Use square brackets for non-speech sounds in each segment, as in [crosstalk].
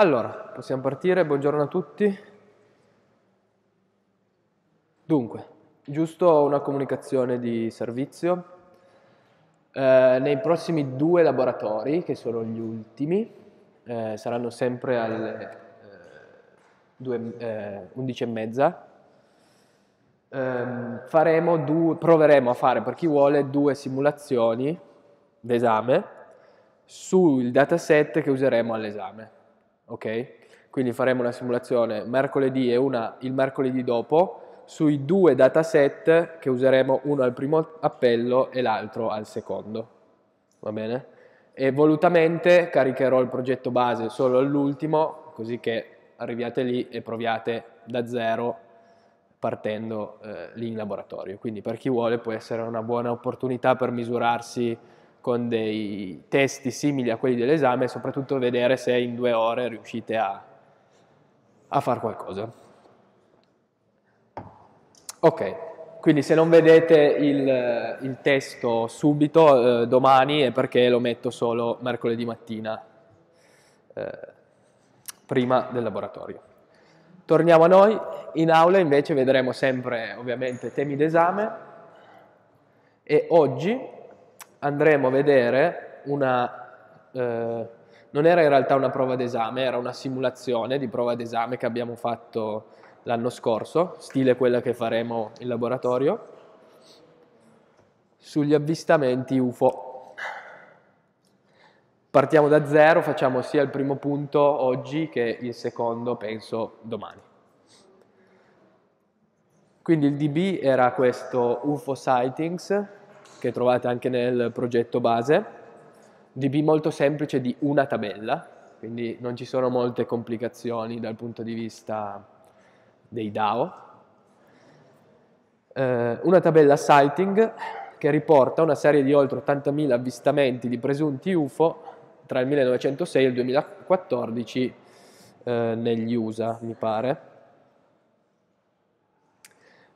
Allora, possiamo partire, buongiorno a tutti. Dunque, giusto una comunicazione di servizio. Eh, nei prossimi due laboratori, che sono gli ultimi, eh, saranno sempre alle eh, 11.30, eh, ehm, faremo due, proveremo a fare per chi vuole due simulazioni d'esame sul dataset che useremo all'esame ok? Quindi faremo una simulazione mercoledì e una il mercoledì dopo sui due dataset che useremo uno al primo appello e l'altro al secondo, va bene? E volutamente caricherò il progetto base solo all'ultimo, così che arriviate lì e proviate da zero partendo eh, lì in laboratorio. Quindi per chi vuole può essere una buona opportunità per misurarsi con dei testi simili a quelli dell'esame e soprattutto vedere se in due ore riuscite a, a fare qualcosa. Ok, quindi se non vedete il, il testo subito, eh, domani, è perché lo metto solo mercoledì mattina, eh, prima del laboratorio. Torniamo a noi, in aula invece vedremo sempre ovviamente temi d'esame e oggi andremo a vedere una... Eh, non era in realtà una prova d'esame, era una simulazione di prova d'esame che abbiamo fatto l'anno scorso, stile quella che faremo in laboratorio, sugli avvistamenti UFO. Partiamo da zero, facciamo sia il primo punto oggi che il secondo, penso, domani. Quindi il DB era questo UFO Sightings, che trovate anche nel progetto base, DB molto semplice di una tabella, quindi non ci sono molte complicazioni dal punto di vista dei DAO. Eh, una tabella sighting che riporta una serie di oltre 80.000 avvistamenti di presunti UFO tra il 1906 e il 2014 eh, negli USA, mi pare.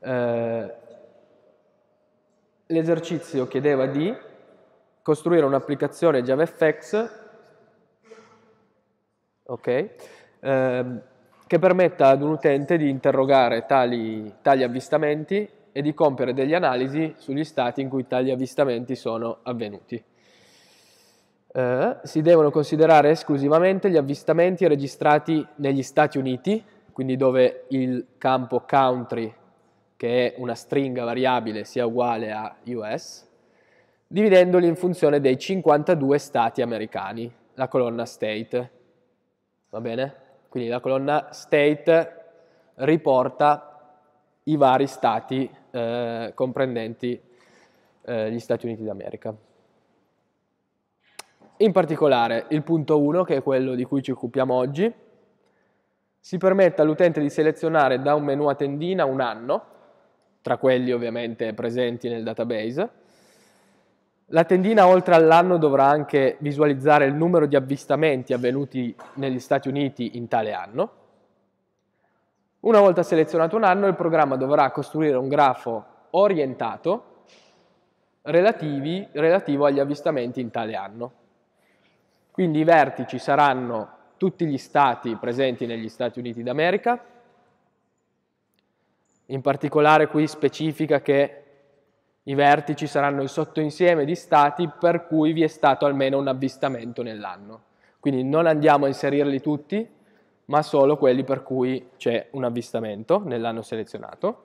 Eh, l'esercizio chiedeva di costruire un'applicazione JavaFX okay, ehm, che permetta ad un utente di interrogare tali, tali avvistamenti e di compiere delle analisi sugli stati in cui tali avvistamenti sono avvenuti. Eh, si devono considerare esclusivamente gli avvistamenti registrati negli Stati Uniti, quindi dove il campo country che è una stringa variabile sia uguale a US, dividendoli in funzione dei 52 stati americani, la colonna state. Va bene? Quindi la colonna state riporta i vari stati eh, comprendenti eh, gli Stati Uniti d'America. In particolare il punto 1, che è quello di cui ci occupiamo oggi, si permette all'utente di selezionare da un menu a tendina un anno tra quelli ovviamente presenti nel database. La tendina oltre all'anno dovrà anche visualizzare il numero di avvistamenti avvenuti negli Stati Uniti in tale anno. Una volta selezionato un anno, il programma dovrà costruire un grafo orientato relativi, relativo agli avvistamenti in tale anno. Quindi i vertici saranno tutti gli stati presenti negli Stati Uniti d'America, in particolare qui specifica che i vertici saranno il sottoinsieme di stati per cui vi è stato almeno un avvistamento nell'anno. Quindi non andiamo a inserirli tutti, ma solo quelli per cui c'è un avvistamento nell'anno selezionato.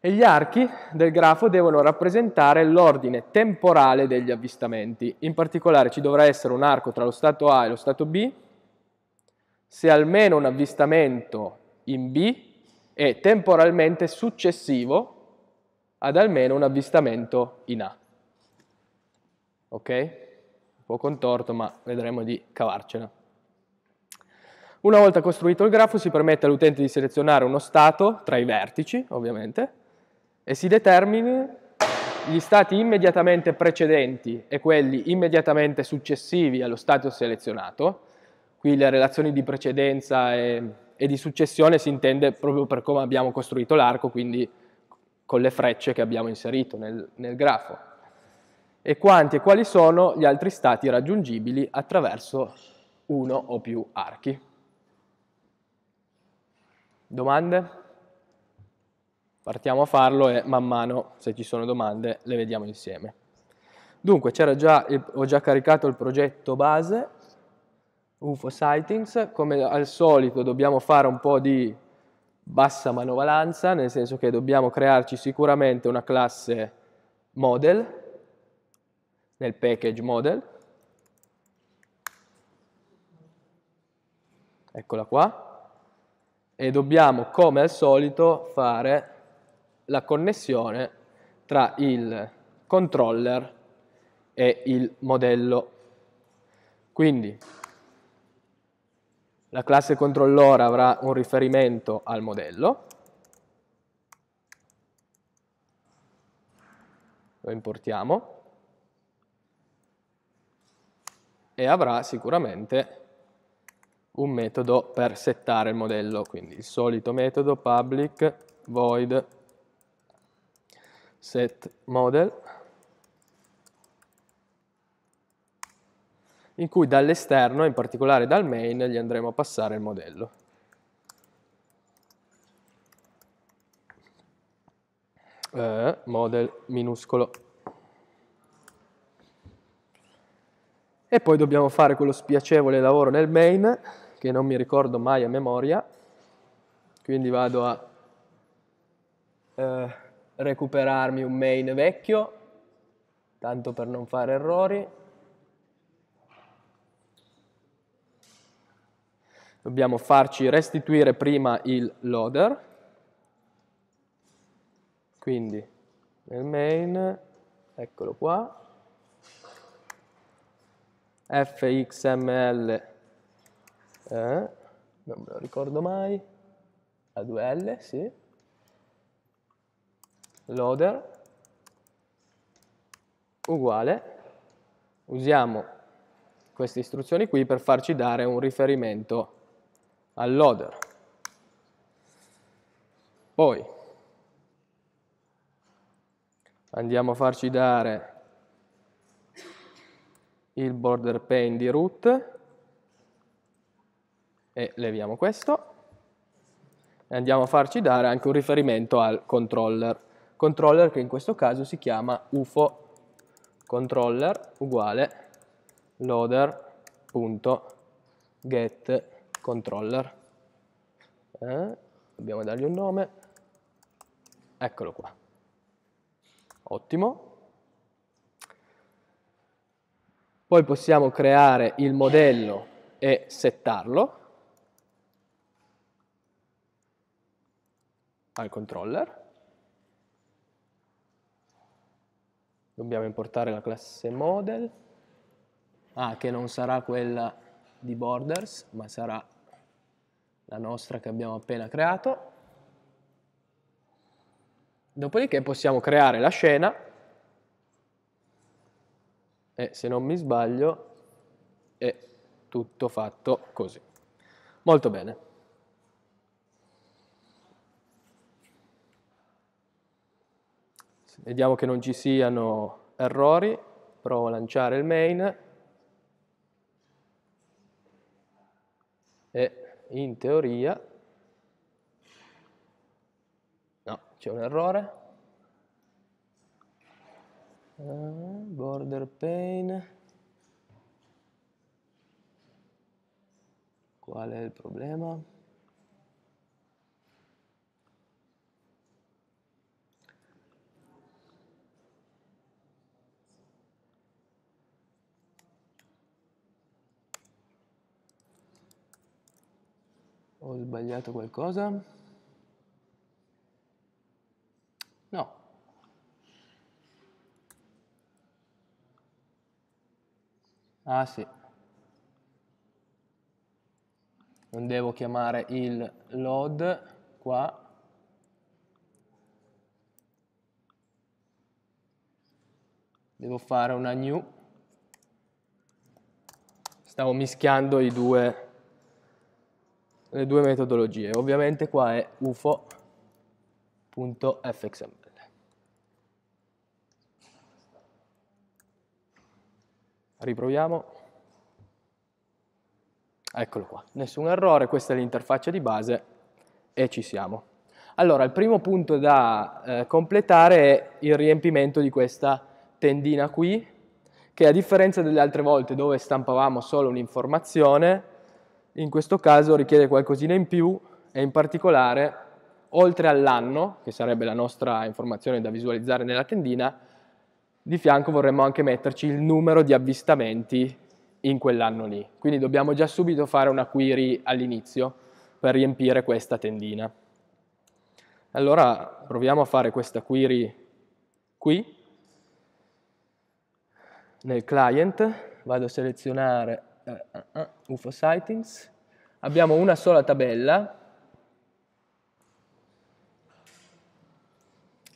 E gli archi del grafo devono rappresentare l'ordine temporale degli avvistamenti. In particolare ci dovrà essere un arco tra lo stato A e lo stato B, se almeno un avvistamento in B e temporalmente successivo ad almeno un avvistamento in A. Ok? Un po' contorto, ma vedremo di cavarcela. Una volta costruito il grafo si permette all'utente di selezionare uno stato tra i vertici, ovviamente, e si determini gli stati immediatamente precedenti e quelli immediatamente successivi allo stato selezionato. Qui le relazioni di precedenza e e di successione si intende proprio per come abbiamo costruito l'arco, quindi con le frecce che abbiamo inserito nel, nel grafo. E quanti e quali sono gli altri stati raggiungibili attraverso uno o più archi. Domande? Partiamo a farlo e man mano, se ci sono domande, le vediamo insieme. Dunque, già, ho già caricato il progetto base UFO sightings, come al solito dobbiamo fare un po' di bassa manovalanza, nel senso che dobbiamo crearci sicuramente una classe model, nel package model, eccola qua, e dobbiamo come al solito fare la connessione tra il controller e il modello. Quindi la classe controllore avrà un riferimento al modello. Lo importiamo. E avrà sicuramente un metodo per settare il modello, quindi il solito metodo public void set model in cui dall'esterno, in particolare dal main, gli andremo a passare il modello. Eh, model minuscolo. E poi dobbiamo fare quello spiacevole lavoro nel main, che non mi ricordo mai a memoria, quindi vado a eh, recuperarmi un main vecchio, tanto per non fare errori, dobbiamo farci restituire prima il loader, quindi nel main, eccolo qua, fxml, eh, non me lo ricordo mai, a 2L, sì, loader, uguale, usiamo queste istruzioni qui per farci dare un riferimento al loader. Poi andiamo a farci dare il border pane di root e leviamo questo e andiamo a farci dare anche un riferimento al controller controller che in questo caso si chiama UFO controller uguale loader.get controller. Eh, dobbiamo dargli un nome. Eccolo qua. Ottimo. Poi possiamo creare il modello e settarlo al controller. Dobbiamo importare la classe model, ah, che non sarà quella di borders, ma sarà la nostra che abbiamo appena creato. Dopodiché possiamo creare la scena e se non mi sbaglio è tutto fatto così. Molto bene. Vediamo che non ci siano errori, provo a lanciare il main e in teoria, no, c'è un errore, eh, border pane, qual è il problema? Ho sbagliato qualcosa? No. Ah sì. Non devo chiamare il load qua. Devo fare una new. Stavo mischiando i due le due metodologie. Ovviamente qua è ufo.fxml. Riproviamo. Eccolo qua, nessun errore, questa è l'interfaccia di base e ci siamo. Allora, il primo punto da eh, completare è il riempimento di questa tendina qui, che a differenza delle altre volte dove stampavamo solo un'informazione, in questo caso richiede qualcosina in più e in particolare oltre all'anno, che sarebbe la nostra informazione da visualizzare nella tendina, di fianco vorremmo anche metterci il numero di avvistamenti in quell'anno lì. Quindi dobbiamo già subito fare una query all'inizio per riempire questa tendina. Allora proviamo a fare questa query qui, nel client, vado a selezionare uh, uh, UFO uh, sightings, abbiamo una sola tabella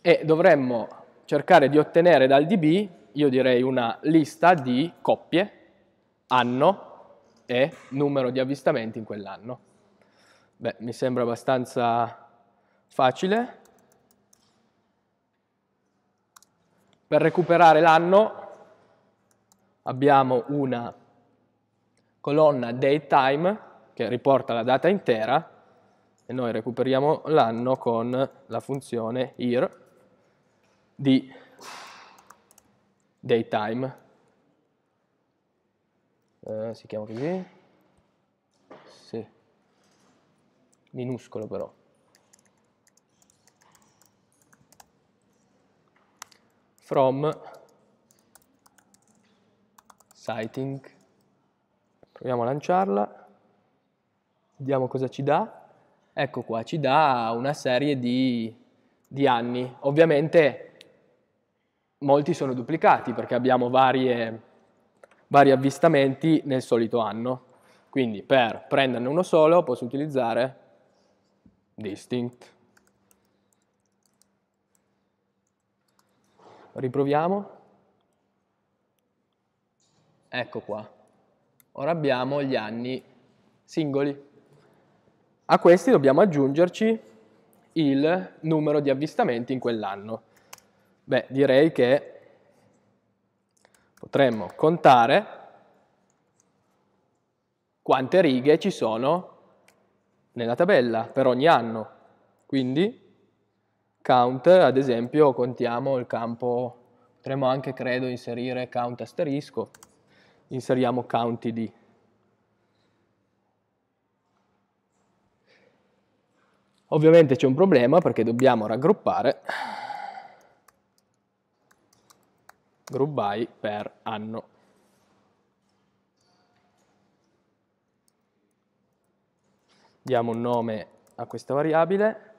e dovremmo cercare di ottenere dal DB, io direi una lista di coppie, anno e numero di avvistamenti in quell'anno. Beh, mi sembra abbastanza facile. Per recuperare l'anno abbiamo una colonna DateTime che riporta la data intera e noi recuperiamo l'anno con la funzione year di DateTime. Eh, si chiama così? Sì. Minuscolo però. From sighting proviamo a lanciarla, vediamo cosa ci dà. Ecco qua, ci dà una serie di, di anni. Ovviamente molti sono duplicati perché abbiamo varie, vari avvistamenti nel solito anno. Quindi per prenderne uno solo posso utilizzare distinct. Riproviamo. Ecco qua. Ora abbiamo gli anni singoli. A questi dobbiamo aggiungerci il numero di avvistamenti in quell'anno. Beh, direi che potremmo contare quante righe ci sono nella tabella per ogni anno. Quindi count, ad esempio, contiamo il campo, potremmo anche, credo, inserire count asterisco, inseriamo county di. Ovviamente c'è un problema perché dobbiamo raggruppare group by per anno. Diamo un nome a questa variabile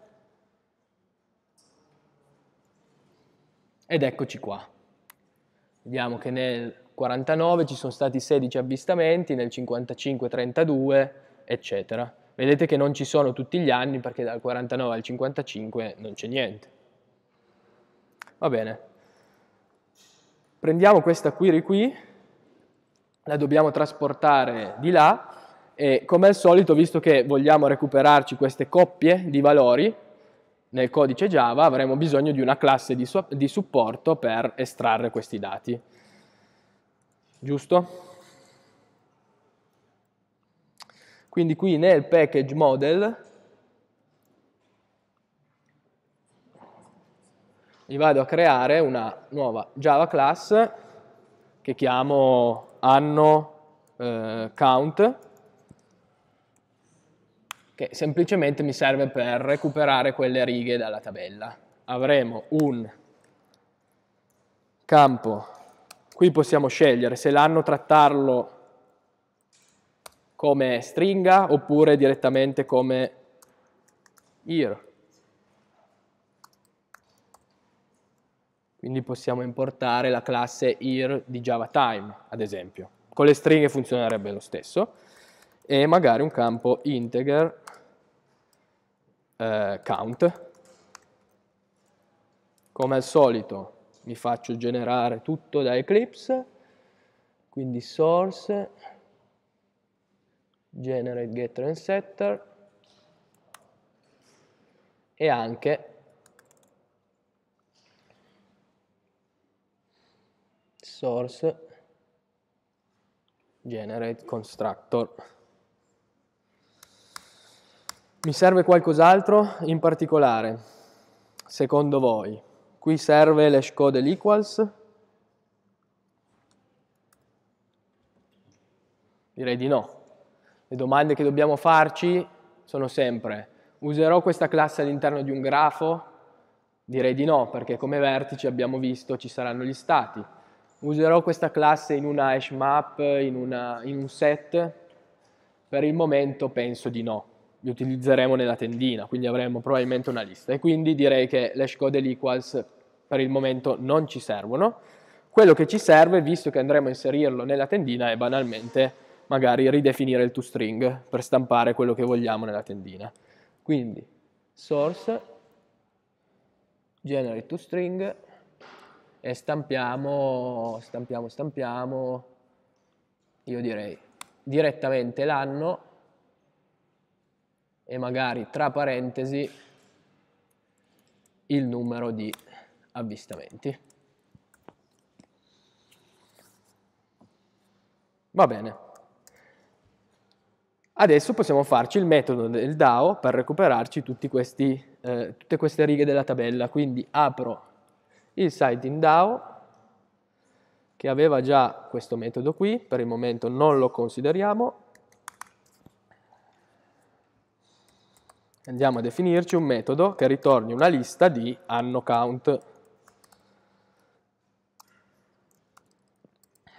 ed eccoci qua. Vediamo che nel 49 ci sono stati 16 avvistamenti, nel 55 32, eccetera. Vedete che non ci sono tutti gli anni perché dal 49 al 55 non c'è niente. Va bene. Prendiamo questa query qui, la dobbiamo trasportare di là e come al solito, visto che vogliamo recuperarci queste coppie di valori nel codice Java, avremo bisogno di una classe di, di supporto per estrarre questi dati giusto? Quindi qui nel package model gli vado a creare una nuova Java class che chiamo anno eh, count che semplicemente mi serve per recuperare quelle righe dalla tabella. Avremo un campo Qui possiamo scegliere se l'anno trattarlo come stringa oppure direttamente come year. Quindi possiamo importare la classe year di JavaTime, ad esempio. Con le stringhe funzionerebbe lo stesso. E magari un campo integer eh, count. Come al solito mi faccio generare tutto da Eclipse, quindi source, generate getter and setter e anche source generate constructor. Mi serve qualcos'altro in particolare, secondo voi? qui serve l'hash code equals direi di no le domande che dobbiamo farci sono sempre userò questa classe all'interno di un grafo direi di no perché come vertici abbiamo visto ci saranno gli stati userò questa classe in una hash map in, una, in un set per il momento penso di no li utilizzeremo nella tendina, quindi avremo probabilmente una lista. E quindi direi che l'hash code e l'equals per il momento non ci servono. Quello che ci serve, visto che andremo a inserirlo nella tendina, è banalmente magari ridefinire il toString per stampare quello che vogliamo nella tendina. Quindi source generate toString e stampiamo, stampiamo, stampiamo, io direi direttamente l'anno e magari tra parentesi il numero di avvistamenti. Va bene. Adesso possiamo farci il metodo del DAO per recuperarci questi, eh, tutte queste righe della tabella. Quindi apro il site in DAO che aveva già questo metodo qui, per il momento non lo consideriamo, andiamo a definirci un metodo che ritorni una lista di anno count.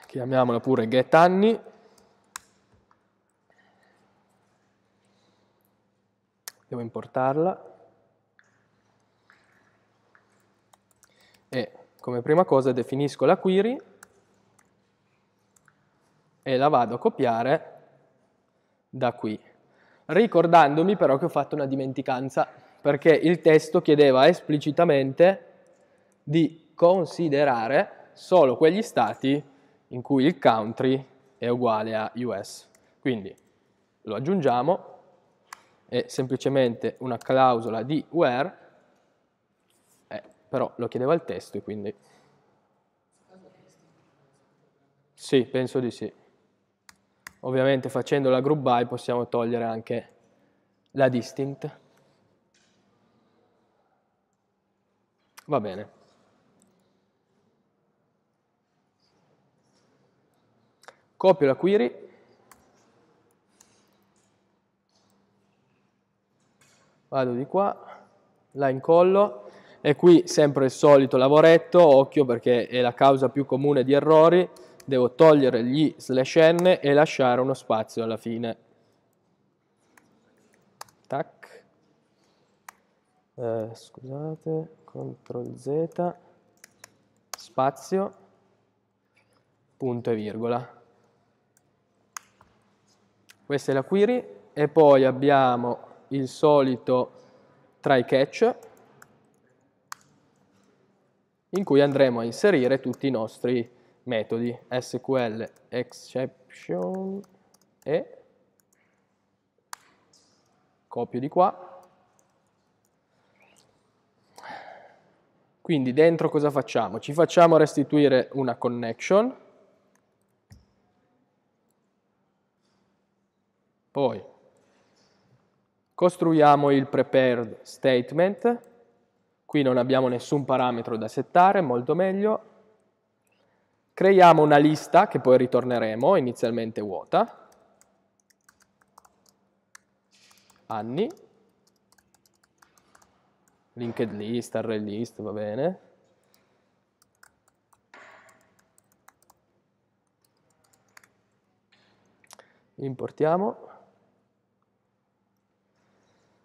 Chiamiamola pure getAnni. Devo importarla. E come prima cosa definisco la query e la vado a copiare da qui ricordandomi però che ho fatto una dimenticanza, perché il testo chiedeva esplicitamente di considerare solo quegli stati in cui il country è uguale a US. Quindi lo aggiungiamo, è semplicemente una clausola di where, eh, però lo chiedeva il testo e quindi... Sì, penso di sì. Ovviamente facendo la group by possiamo togliere anche la distinct. Va bene. Copio la query. Vado di qua, la incollo e qui sempre il solito lavoretto, occhio perché è la causa più comune di errori, devo togliere gli slash n e lasciare uno spazio alla fine. Tac. Eh, scusate, CTRL Z, spazio, punto e virgola. Questa è la query e poi abbiamo il solito try catch in cui andremo a inserire tutti i nostri metodi SQL exception e copio di qua. Quindi dentro cosa facciamo? Ci facciamo restituire una connection, poi costruiamo il prepared statement, qui non abbiamo nessun parametro da settare, molto meglio, Creiamo una lista che poi ritorneremo, inizialmente vuota, anni, linked list, array list, va bene. Importiamo.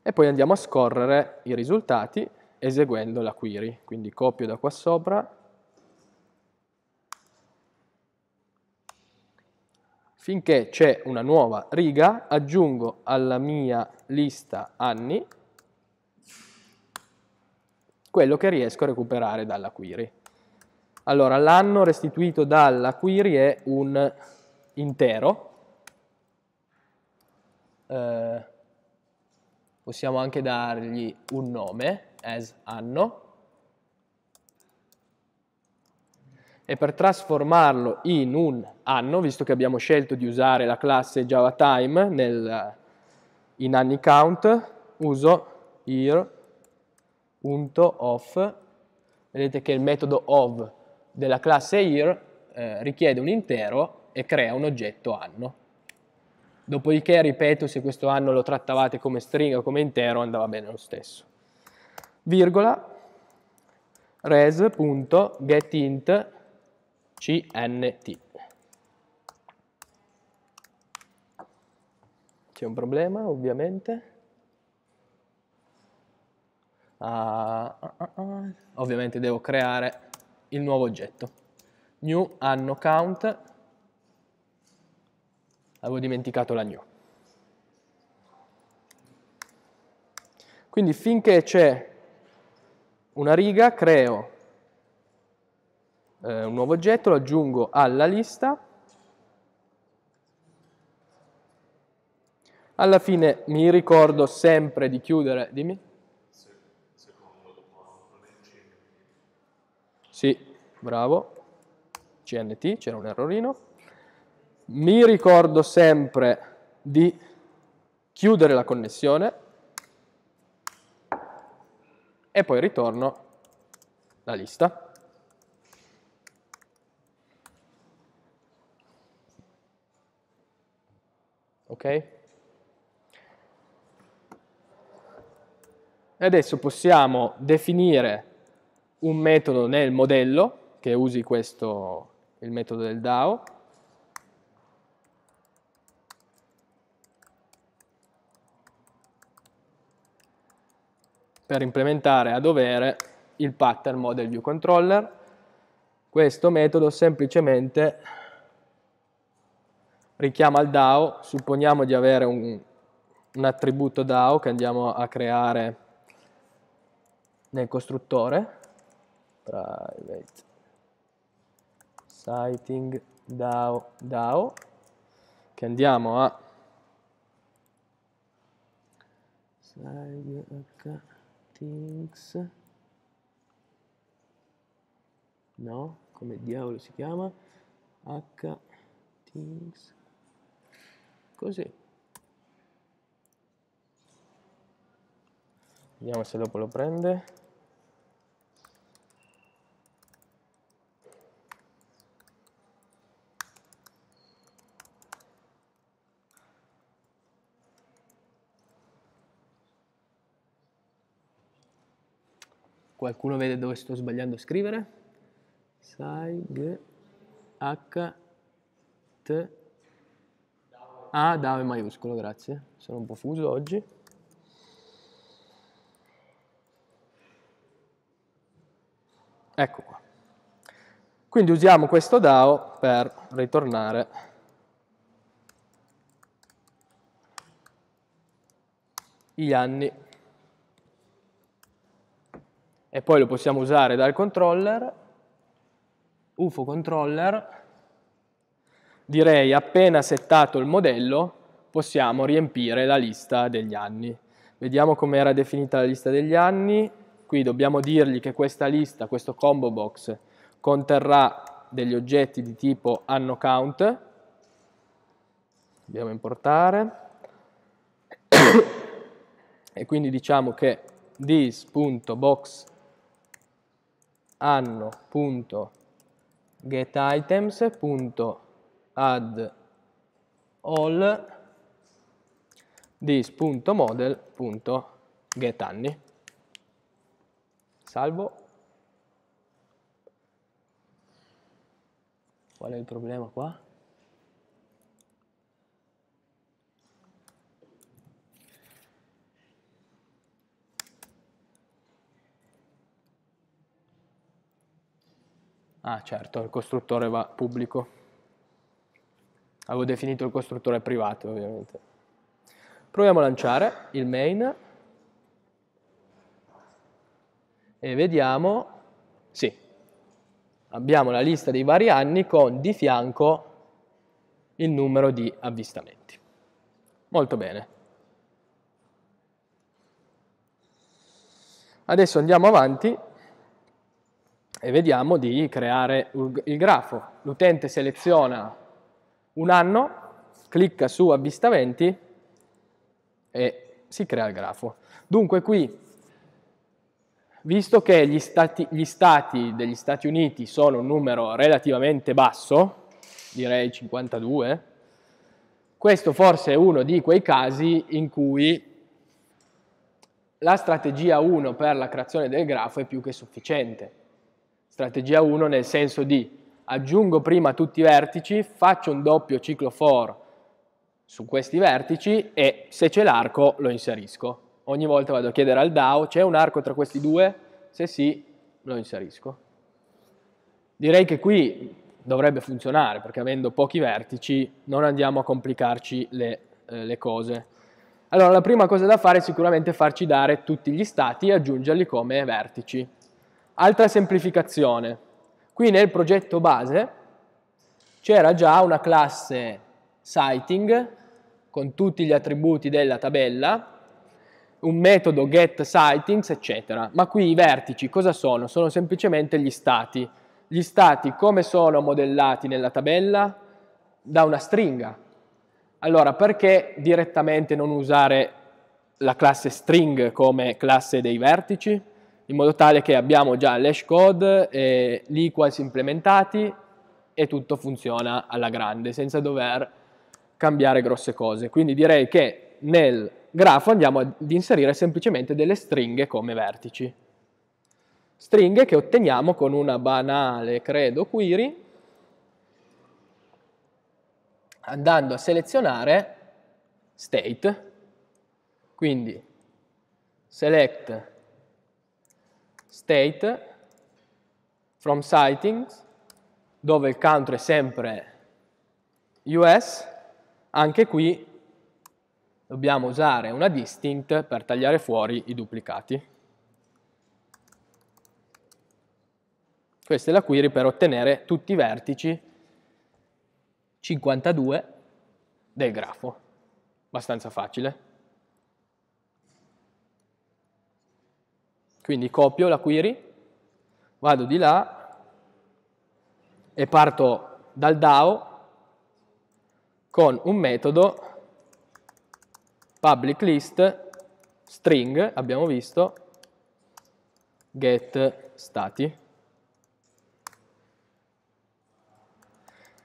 E poi andiamo a scorrere i risultati eseguendo la query. Quindi copio da qua sopra Finché c'è una nuova riga aggiungo alla mia lista anni quello che riesco a recuperare dalla query. Allora, l'anno restituito dalla query è un intero. Eh, possiamo anche dargli un nome, as anno. e per trasformarlo in un anno, visto che abbiamo scelto di usare la classe JavaTime nel, eh, in anni count, uso year.of, vedete che il metodo of della classe year eh, richiede un intero e crea un oggetto anno. Dopodiché, ripeto, se questo anno lo trattavate come stringa o come intero andava bene lo stesso. Virgola res.getInt CNT. C'è un problema, ovviamente. Uh, uh, uh. Ovviamente devo creare il nuovo oggetto. New anno count. Avevo dimenticato la new. Quindi finché c'è una riga creo eh, un nuovo oggetto, lo aggiungo alla lista, alla fine mi ricordo sempre di chiudere, dimmi? Sì, bravo, CNT, c'era un errorino. Mi ricordo sempre di chiudere la connessione e poi ritorno la lista. Okay? E adesso possiamo definire un metodo nel modello che usi questo, il metodo del DAO. per implementare a dovere il pattern model view controller. Questo metodo semplicemente richiama il DAO, supponiamo di avere un, un attributo DAO che andiamo a creare nel costruttore, private sighting DAO DAO, che andiamo a things no, come diavolo si chiama h things così vediamo se dopo lo prende qualcuno vede dove sto sbagliando a scrivere? Sai, g, h, t, a da maiuscolo, grazie. Sono un po' fuso oggi. Ecco qua. Quindi usiamo questo DAO per ritornare gli anni. E poi lo possiamo usare dal controller, UFO controller, direi appena settato il modello possiamo riempire la lista degli anni. Vediamo come era definita la lista degli anni. Qui dobbiamo dirgli che questa lista, questo combo box, conterrà degli oggetti di tipo anno count. Dobbiamo importare. e quindi diciamo che this.box anno.getItems.getItems add all this.model.getAnni. Salvo. Qual è il problema qua? Ah certo, il costruttore va pubblico. Avevo definito il costruttore privato, ovviamente. Proviamo a lanciare il main e vediamo, sì, abbiamo la lista dei vari anni con di fianco il numero di avvistamenti. Molto bene. Adesso andiamo avanti e vediamo di creare il grafo. L'utente seleziona un anno, clicca su avvistamenti e si crea il grafo. Dunque qui, visto che gli stati, gli stati degli Stati Uniti sono un numero relativamente basso, direi 52, questo forse è uno di quei casi in cui la strategia 1 per la creazione del grafo è più che sufficiente. Strategia 1 nel senso di aggiungo prima tutti i vertici, faccio un doppio ciclo for su questi vertici e se c'è l'arco lo inserisco. Ogni volta vado a chiedere al DAO, c'è un arco tra questi due? Se sì, lo inserisco. Direi che qui dovrebbe funzionare, perché avendo pochi vertici non andiamo a complicarci le, eh, le cose. Allora, la prima cosa da fare è sicuramente farci dare tutti gli stati e aggiungerli come vertici. Altra semplificazione. Qui nel progetto base c'era già una classe sighting con tutti gli attributi della tabella, un metodo get sightings, eccetera. Ma qui i vertici cosa sono? Sono semplicemente gli stati. Gli stati come sono modellati nella tabella? Da una stringa. Allora, perché direttamente non usare la classe string come classe dei vertici? in modo tale che abbiamo già l'hash code e l'equals implementati e tutto funziona alla grande senza dover cambiare grosse cose. Quindi direi che nel grafo andiamo ad inserire semplicemente delle stringhe come vertici. Stringhe che otteniamo con una banale, credo, query andando a selezionare state, quindi select state from sightings, dove il country è sempre US, anche qui dobbiamo usare una distinct per tagliare fuori i duplicati. Questa è la query per ottenere tutti i vertici 52 del grafo. Abbastanza facile. Quindi copio la query, vado di là e parto dal DAO con un metodo public list string, abbiamo visto, get stati.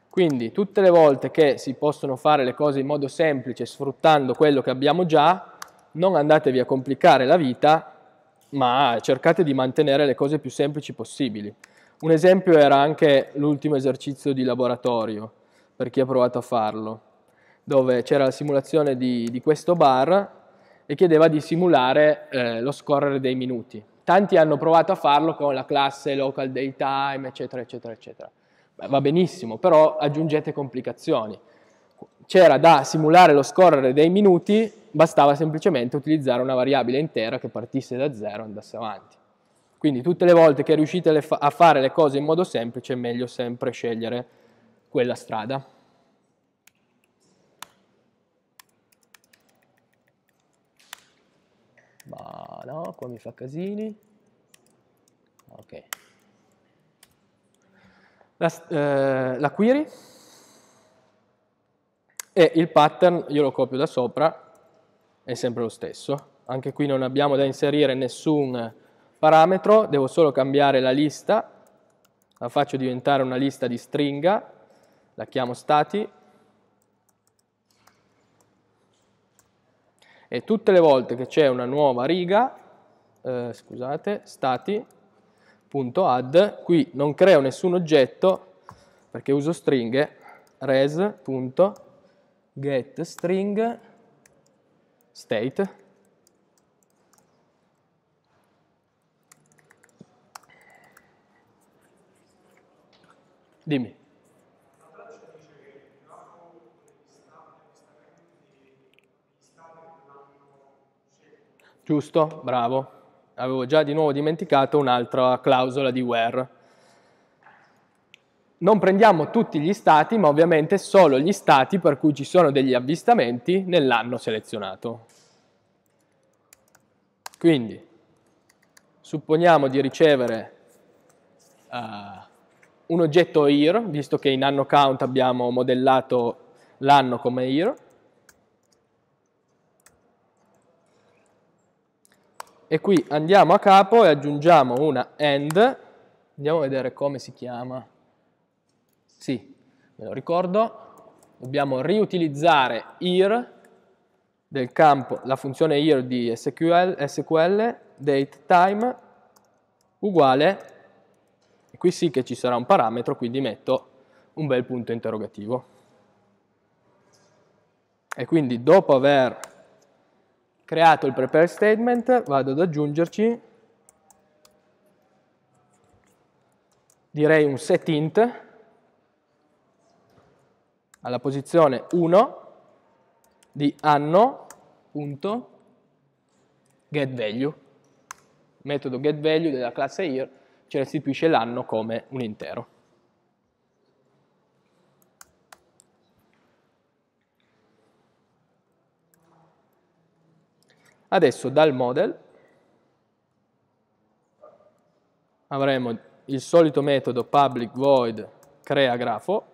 Quindi tutte le volte che si possono fare le cose in modo semplice sfruttando quello che abbiamo già, non andatevi a complicare la vita ma cercate di mantenere le cose più semplici possibili. Un esempio era anche l'ultimo esercizio di laboratorio, per chi ha provato a farlo, dove c'era la simulazione di, di, questo bar e chiedeva di simulare eh, lo scorrere dei minuti. Tanti hanno provato a farlo con la classe local daytime, eccetera, eccetera, eccetera. Beh, va benissimo, però aggiungete complicazioni c'era da simulare lo scorrere dei minuti, bastava semplicemente utilizzare una variabile intera che partisse da zero e andasse avanti. Quindi tutte le volte che riuscite a fare le cose in modo semplice è meglio sempre scegliere quella strada. Ma no, qua mi fa casini. Ok. La, eh, la query e il pattern io lo copio da sopra, è sempre lo stesso. Anche qui non abbiamo da inserire nessun parametro, devo solo cambiare la lista, la faccio diventare una lista di stringa, la chiamo stati, e tutte le volte che c'è una nuova riga, eh, scusate, stati.add, qui non creo nessun oggetto perché uso stringhe, res.add get string state dimmi giusto bravo avevo già di nuovo dimenticato un'altra clausola di where non prendiamo tutti gli stati, ma ovviamente solo gli stati per cui ci sono degli avvistamenti nell'anno selezionato. Quindi, supponiamo di ricevere uh, un oggetto year, visto che in anno count abbiamo modellato l'anno come year. e qui andiamo a capo e aggiungiamo una end, andiamo a vedere come si chiama, sì, me lo ricordo. Dobbiamo riutilizzare IR del campo, la funzione IR di SQL, SQL date time uguale, e qui sì che ci sarà un parametro, quindi metto un bel punto interrogativo. E quindi dopo aver creato il prepare statement vado ad aggiungerci direi un set int alla posizione 1 di anno.getValue. metodo getValue della classe year ci restituisce l'anno come un intero. Adesso dal model avremo il solito metodo public void crea grafo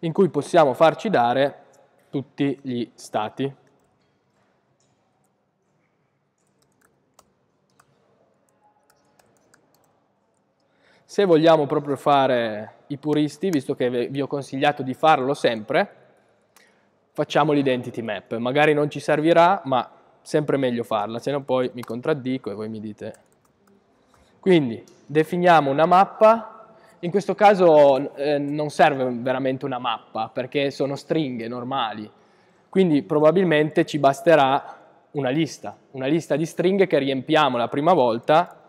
in cui possiamo farci dare tutti gli stati. Se vogliamo proprio fare i puristi, visto che vi ho consigliato di farlo sempre, facciamo l'identity map. Magari non ci servirà, ma sempre meglio farla, se no poi mi contraddico e voi mi dite. Quindi definiamo una mappa in questo caso eh, non serve veramente una mappa perché sono stringhe normali, quindi probabilmente ci basterà una lista, una lista di stringhe che riempiamo la prima volta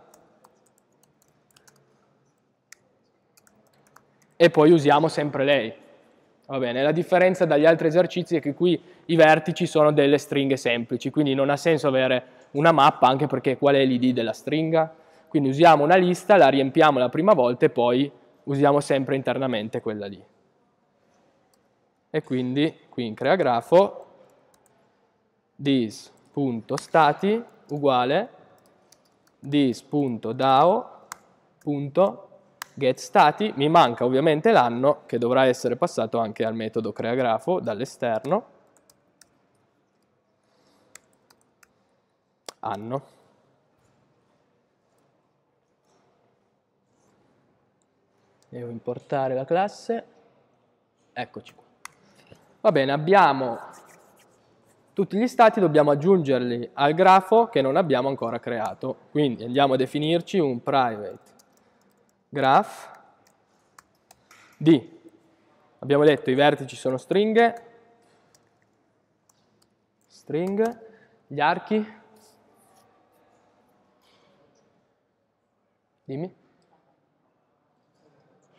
e poi usiamo sempre lei. Va bene, la differenza dagli altri esercizi è che qui i vertici sono delle stringhe semplici, quindi non ha senso avere una mappa anche perché qual è l'id della stringa? Quindi usiamo una lista, la riempiamo la prima volta e poi usiamo sempre internamente quella lì. E quindi qui in crea grafo dis.stati uguale dis.dao.getStati, mi manca ovviamente l'anno che dovrà essere passato anche al metodo crea grafo dall'esterno, anno. devo importare la classe, eccoci qua. Va bene, abbiamo tutti gli stati, dobbiamo aggiungerli al grafo che non abbiamo ancora creato. Quindi andiamo a definirci un private graph di, abbiamo detto i vertici sono stringhe, string, gli archi, dimmi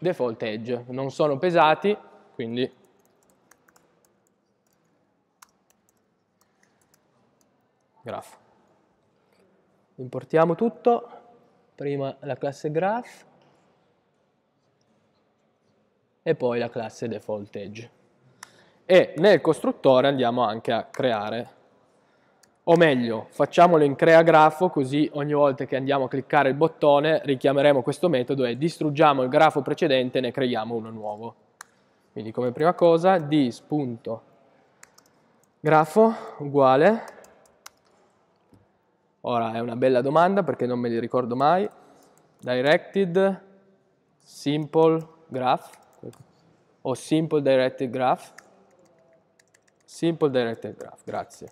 default edge, non sono pesati, quindi graph. Importiamo tutto, prima la classe graph e poi la classe default edge. E nel costruttore andiamo anche a creare o meglio facciamolo in crea grafo così ogni volta che andiamo a cliccare il bottone richiameremo questo metodo e distruggiamo il grafo precedente e ne creiamo uno nuovo. Quindi come prima cosa dis.grafo uguale, ora è una bella domanda perché non me li ricordo mai, directed simple graph o simple directed graph, simple directed graph, grazie.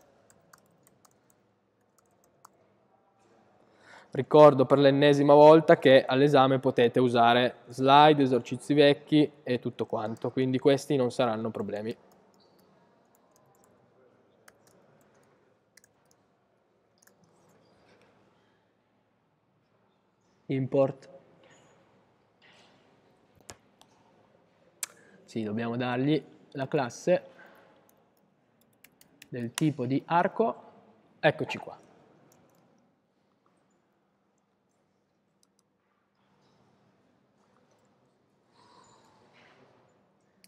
Ricordo per l'ennesima volta che all'esame potete usare slide, esercizi vecchi e tutto quanto, quindi questi non saranno problemi. Import. Sì, dobbiamo dargli la classe del tipo di arco. Eccoci qua.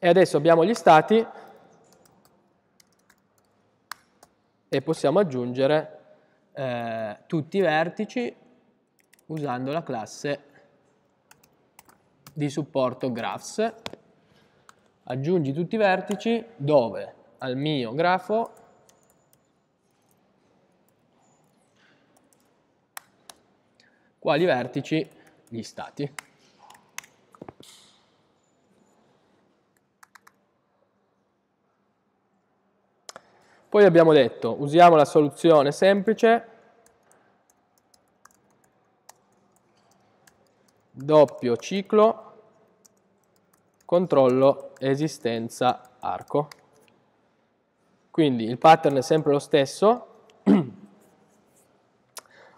E adesso abbiamo gli stati e possiamo aggiungere eh, tutti i vertici usando la classe di supporto graphs. Aggiungi tutti i vertici dove al mio grafo quali vertici gli stati. Poi abbiamo detto, usiamo la soluzione semplice doppio ciclo controllo esistenza arco. Quindi il pattern è sempre lo stesso, [clears throat]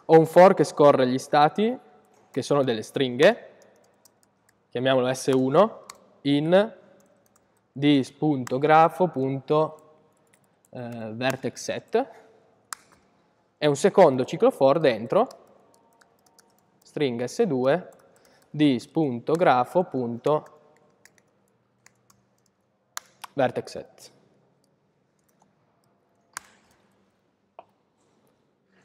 ho un for che scorre gli stati, che sono delle stringhe, chiamiamolo S1, in dis.grafo.grafo eh, vertex set e un secondo ciclo for dentro string s2 di set.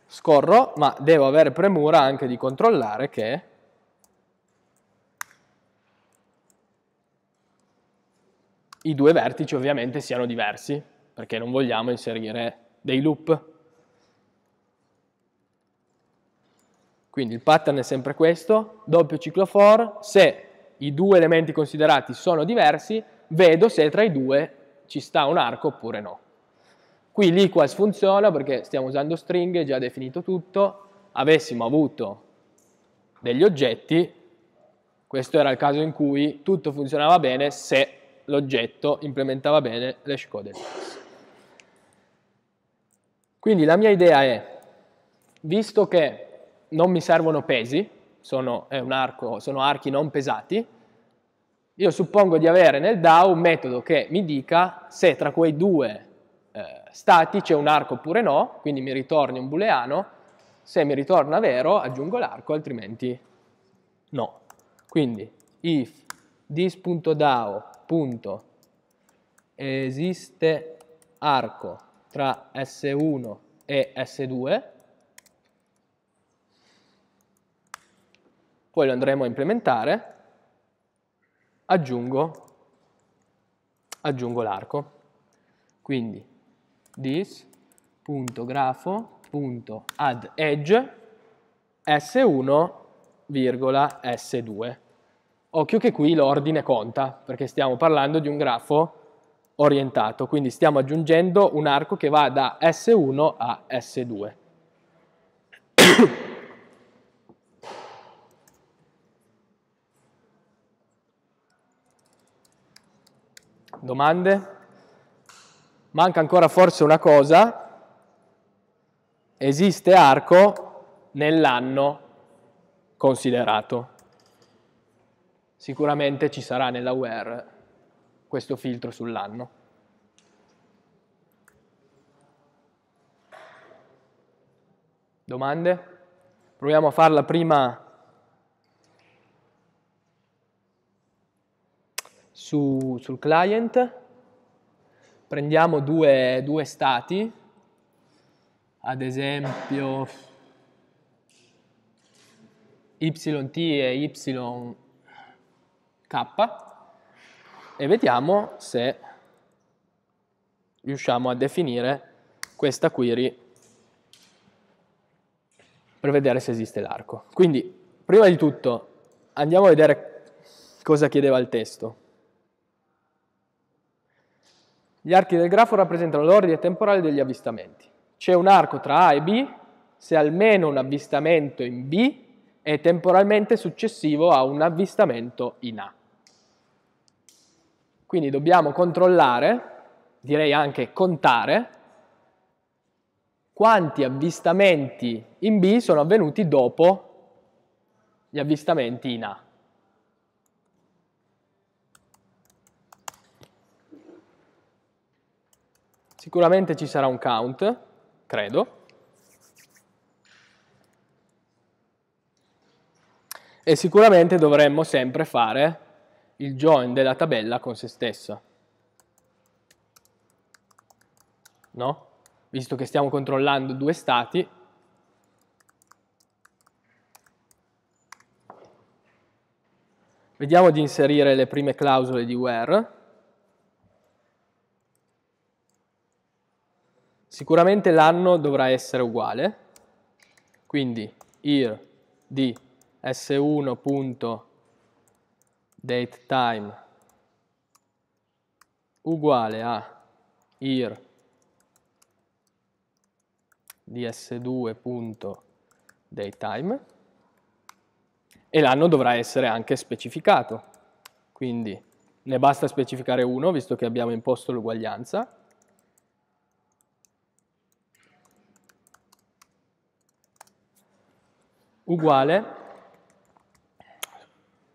Scorro, ma devo avere premura anche di controllare che i due vertici ovviamente siano diversi, perché non vogliamo inserire dei loop. Quindi il pattern è sempre questo, doppio ciclo for, se i due elementi considerati sono diversi, vedo se tra i due ci sta un arco oppure no. Qui l'equals funziona perché stiamo usando string, è già definito tutto, avessimo avuto degli oggetti, questo era il caso in cui tutto funzionava bene se l'oggetto implementava bene l'hashcode code. Quindi la mia idea è, visto che non mi servono pesi, sono, arco, sono archi non pesati, io suppongo di avere nel DAO un metodo che mi dica se tra quei due eh, stati c'è un arco oppure no, quindi mi ritorni un booleano, se mi ritorna vero aggiungo l'arco, altrimenti no. Quindi if this.dao.esiste arco tra S1 e S2, poi lo andremo a implementare, aggiungo, aggiungo l'arco. Quindi this.grafo.addEdge S1, S2. Occhio che qui l'ordine conta, perché stiamo parlando di un grafo orientato, quindi stiamo aggiungendo un arco che va da S1 a S2. Domande? Manca ancora forse una cosa. Esiste arco nell'anno considerato. Sicuramente ci sarà nella WHERE questo filtro sull'anno. Domande? Proviamo a farla prima su, sul client. Prendiamo due, due stati, ad esempio yt e yk e vediamo se riusciamo a definire questa query per vedere se esiste l'arco. Quindi, prima di tutto, andiamo a vedere cosa chiedeva il testo. Gli archi del grafo rappresentano l'ordine temporale degli avvistamenti. C'è un arco tra A e B se almeno un avvistamento in B è temporalmente successivo a un avvistamento in A. Quindi dobbiamo controllare, direi anche contare, quanti avvistamenti in B sono avvenuti dopo gli avvistamenti in A. Sicuramente ci sarà un count, credo. E sicuramente dovremmo sempre fare il join della tabella con se stessa. No? Visto che stiamo controllando due stati, vediamo di inserire le prime clausole di where. Sicuramente l'anno dovrà essere uguale, quindi ir di s1 date time uguale a ir ds2.datetime e l'anno dovrà essere anche specificato quindi ne basta specificare uno visto che abbiamo imposto l'uguaglianza uguale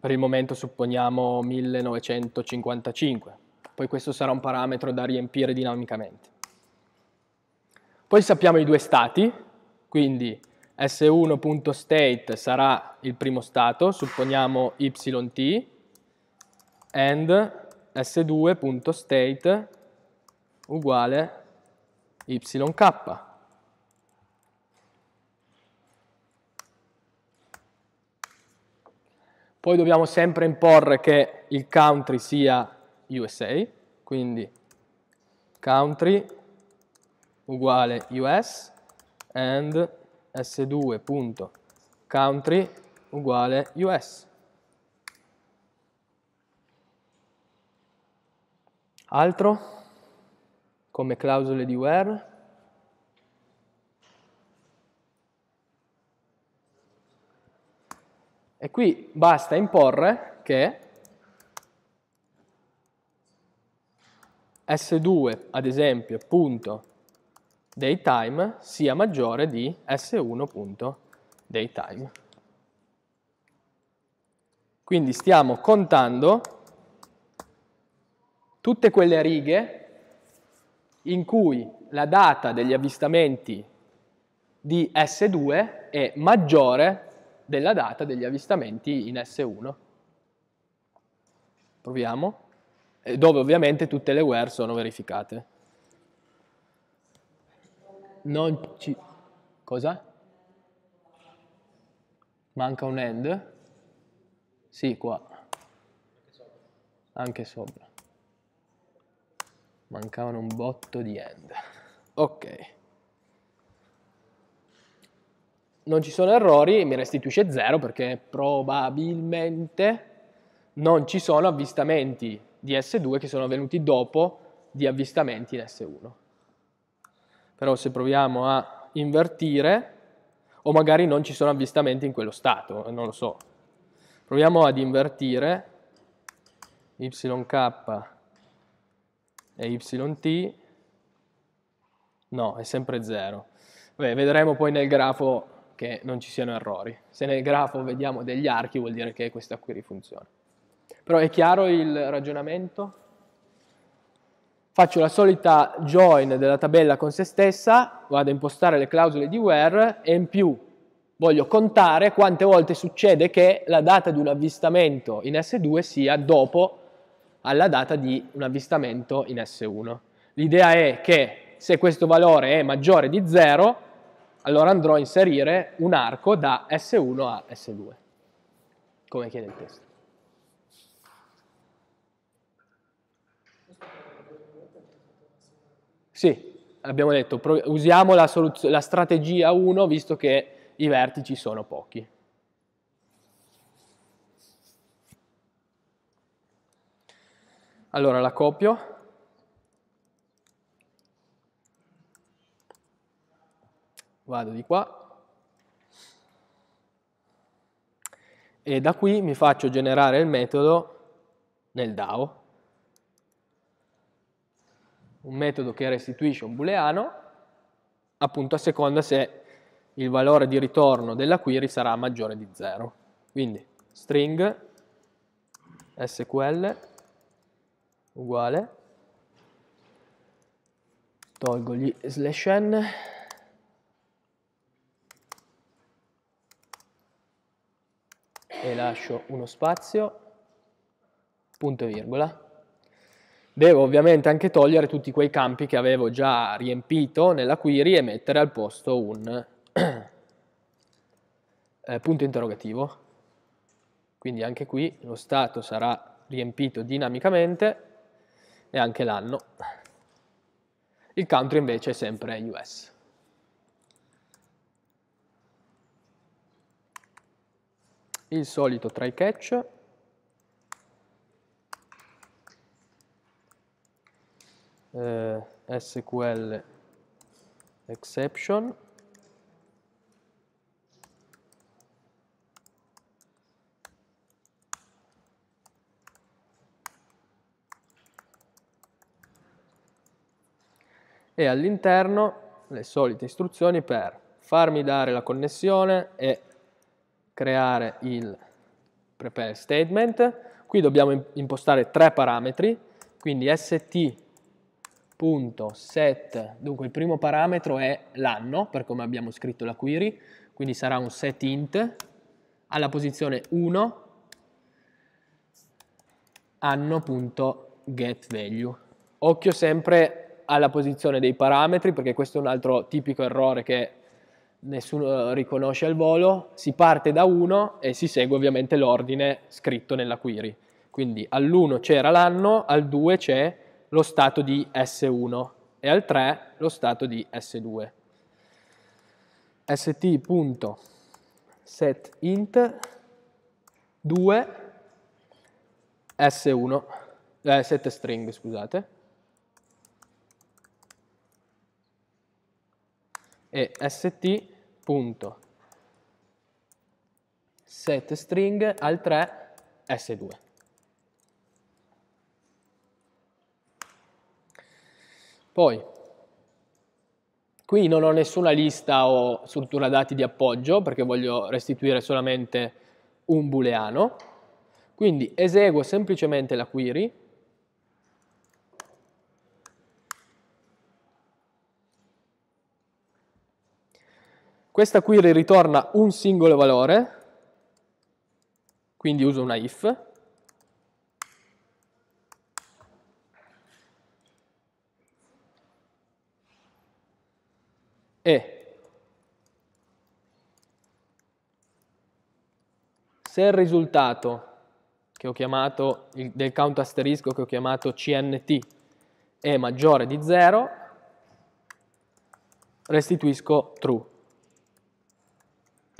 per il momento supponiamo 1955, poi questo sarà un parametro da riempire dinamicamente. Poi sappiamo i due stati, quindi s1.state sarà il primo stato, supponiamo yt, and s2.state uguale yk. Poi dobbiamo sempre imporre che il country sia USA, quindi country uguale US and s2.country uguale US. Altro? Come clausole di where? E qui basta imporre che S2, ad esempio, punto daytime sia maggiore di S1.daytime. Quindi stiamo contando tutte quelle righe in cui la data degli avvistamenti di S2 è maggiore della data degli avvistamenti in S1. Proviamo, e dove ovviamente tutte le where sono verificate. Non ci... cosa? Manca un end? Sì, qua. Anche sopra. Mancavano un botto di end. Ok non ci sono errori mi restituisce 0 perché probabilmente non ci sono avvistamenti di S2 che sono avvenuti dopo di avvistamenti in S1. Però se proviamo a invertire, o magari non ci sono avvistamenti in quello stato, eh, non lo so. Proviamo ad invertire yk e yt, no, è sempre 0. vedremo poi nel grafo che non ci siano errori. Se nel grafo vediamo degli archi vuol dire che questa query funziona. Però è chiaro il ragionamento? Faccio la solita join della tabella con se stessa, vado a impostare le clausole di where e in più voglio contare quante volte succede che la data di un avvistamento in S2 sia dopo alla data di un avvistamento in S1. L'idea è che se questo valore è maggiore di 0, allora andrò a inserire un arco da S1 a S2, come chiede il testo. Sì, abbiamo detto, usiamo la, la strategia 1 visto che i vertici sono pochi. Allora la copio. vado di qua e da qui mi faccio generare il metodo nel DAO. Un metodo che restituisce un booleano appunto a seconda se il valore di ritorno della query sarà maggiore di 0. Quindi string sql uguale tolgo gli slash n e lascio uno spazio, punto e virgola. Devo ovviamente anche togliere tutti quei campi che avevo già riempito nella query e mettere al posto un [clears throat] eh, punto interrogativo. Quindi anche qui lo stato sarà riempito dinamicamente e anche l'anno. Il country invece è sempre US. il solito try catch eh, SQL exception e all'interno le solite istruzioni per farmi dare la connessione e creare il prepare statement. Qui dobbiamo impostare tre parametri, quindi st.set, dunque il primo parametro è l'anno, per come abbiamo scritto la query, quindi sarà un set int alla posizione 1 anno.getValue. Occhio sempre alla posizione dei parametri perché questo è un altro tipico errore che nessuno eh, riconosce al volo, si parte da 1 e si segue ovviamente l'ordine scritto nella query. Quindi all'1 c'era l'anno, al 2 c'è lo stato di S1 e al 3 lo stato di S2. st.setInt 2 S1 eh, setString, scusate. e st punto set string al 3 s2. Poi, qui non ho nessuna lista o struttura dati di appoggio perché voglio restituire solamente un booleano, quindi eseguo semplicemente la query Questa query ritorna un singolo valore, quindi uso una if. E se il risultato che ho chiamato, del count asterisco che ho chiamato cnt è maggiore di 0, restituisco true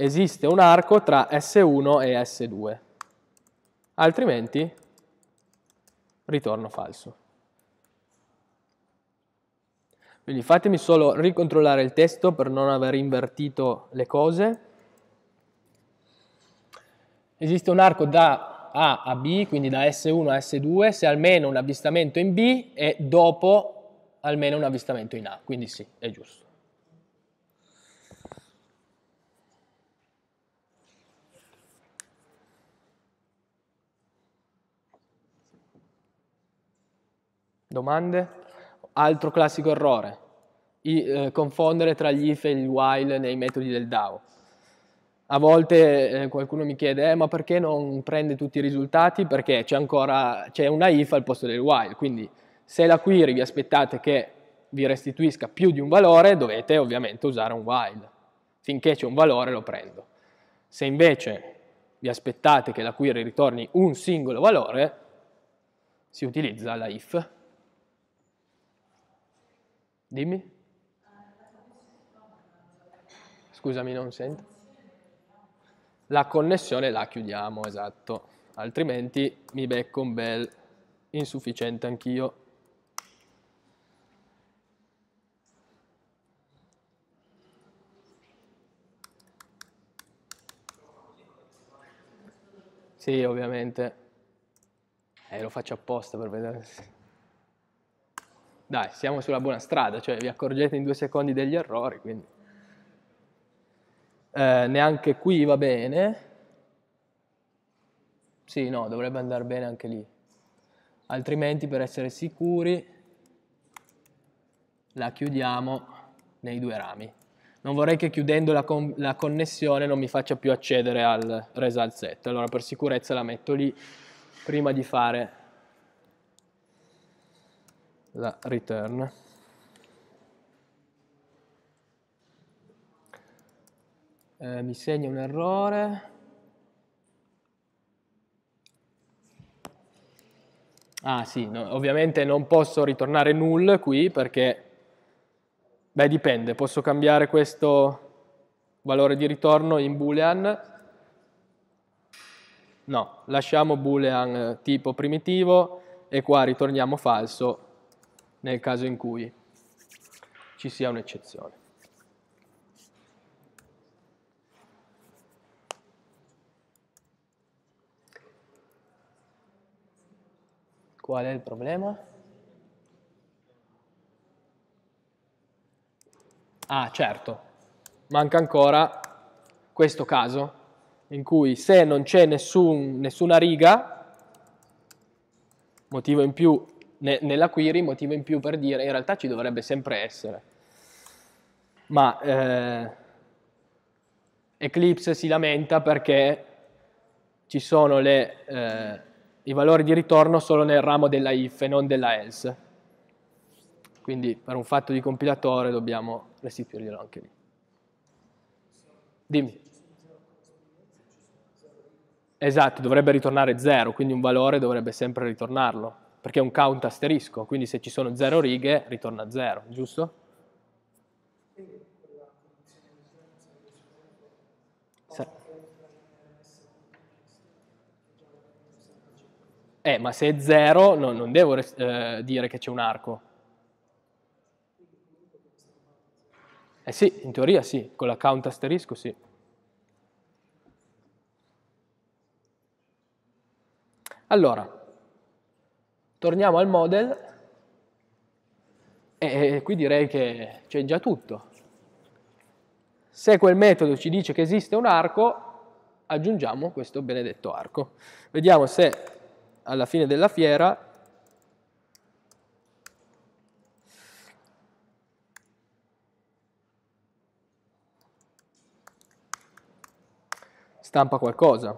esiste un arco tra S1 e S2, altrimenti ritorno falso. Quindi fatemi solo ricontrollare il testo per non aver invertito le cose. Esiste un arco da A a B, quindi da S1 a S2, se almeno un avvistamento in B e dopo almeno un avvistamento in A, quindi sì, è giusto. Domande? Altro classico errore, i, eh, confondere tra gli if e il while nei metodi del DAO. A volte eh, qualcuno mi chiede, eh, ma perché non prende tutti i risultati? Perché c'è ancora, c'è una if al posto del while, quindi se la query vi aspettate che vi restituisca più di un valore, dovete ovviamente usare un while. Finché c'è un valore lo prendo. Se invece vi aspettate che la query ritorni un singolo valore, si utilizza la if Dimmi. Scusami, non sento. La connessione la chiudiamo, esatto. Altrimenti mi becco un bel insufficiente anch'io. Sì, ovviamente. Eh, lo faccio apposta per vedere dai, siamo sulla buona strada, cioè vi accorgete in due secondi degli errori, quindi eh, neanche qui va bene. Sì, no, dovrebbe andare bene anche lì. Altrimenti, per essere sicuri, la chiudiamo nei due rami. Non vorrei che chiudendo la, con la connessione non mi faccia più accedere al result set. Allora, per sicurezza la metto lì prima di fare la return. Eh, mi segna un errore. Ah sì, no, ovviamente non posso ritornare null qui perché, beh dipende, posso cambiare questo valore di ritorno in boolean. No, lasciamo boolean eh, tipo primitivo e qua ritorniamo falso nel caso in cui ci sia un'eccezione. Qual è il problema? Ah, certo, manca ancora questo caso in cui se non c'è nessun, nessuna riga, motivo in più ne, nella query motivo in più per dire in realtà ci dovrebbe sempre essere. Ma eh, Eclipse si lamenta perché ci sono le, eh, i valori di ritorno solo nel ramo della if e non della else. Quindi per un fatto di compilatore dobbiamo restituirglielo anche lì. Dimmi. Esatto, dovrebbe ritornare 0, quindi un valore dovrebbe sempre ritornarlo perché è un count asterisco, quindi se ci sono zero righe ritorna zero, giusto? Eh, ma se è zero no, non devo eh, dire che c'è un arco. Eh sì, in teoria sì, con la count asterisco sì. Allora, Torniamo al model e qui direi che c'è già tutto. Se quel metodo ci dice che esiste un arco, aggiungiamo questo benedetto arco. Vediamo se alla fine della fiera stampa qualcosa.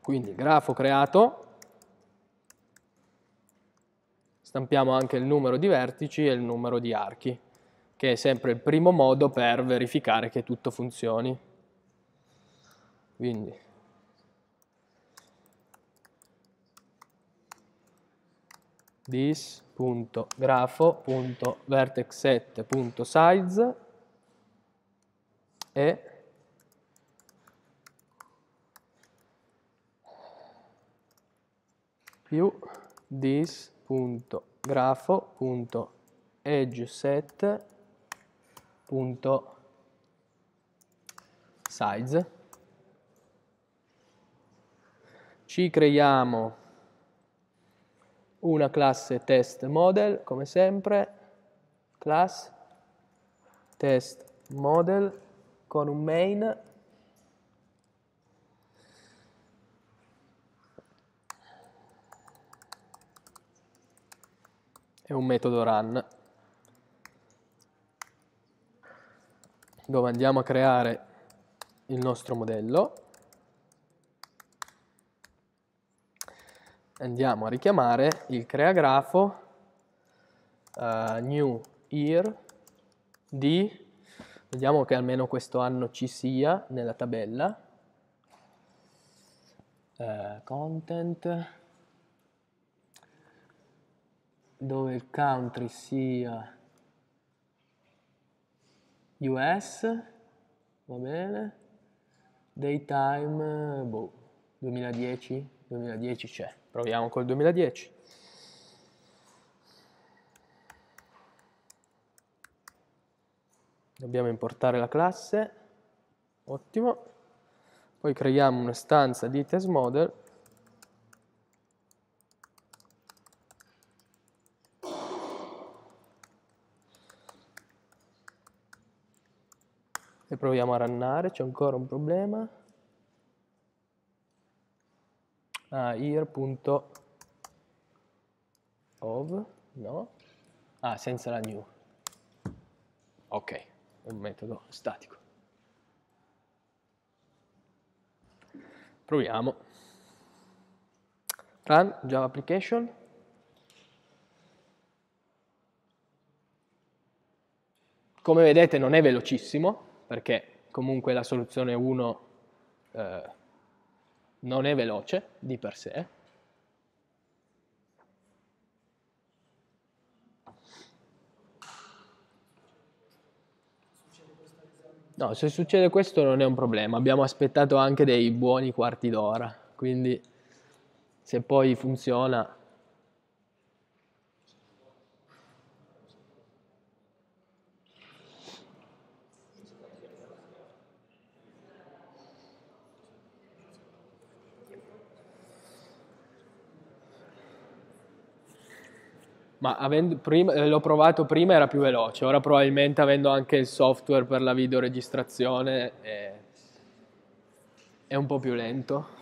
Quindi grafo creato, stampiamo anche il numero di vertici e il numero di archi, che è sempre il primo modo per verificare che tutto funzioni. Quindi, thisgrafovertex e più this grafo.edgeset.size ci creiamo una classe test model come sempre class test model con un main e un metodo run dove andiamo a creare il nostro modello andiamo a richiamare il creagrafo uh, new year di vediamo che almeno questo anno ci sia nella tabella uh, content dove il country sia US, va bene, daytime, boh, 2010, 2010 c'è, proviamo col 2010. Dobbiamo importare la classe, ottimo, poi creiamo una stanza di test model e proviamo a rannare, c'è ancora un problema. Ah, here.of, no? Ah, senza la new. Ok, è un metodo statico. Proviamo. Run Java application. Come vedete non è velocissimo, perché comunque la soluzione 1 eh, non è veloce di per sé, No, se succede questo non è un problema, abbiamo aspettato anche dei buoni quarti d'ora, quindi se poi funziona ma avendo, prima, eh, l'ho provato prima era più veloce, ora probabilmente avendo anche il software per la videoregistrazione è, è un po' più lento.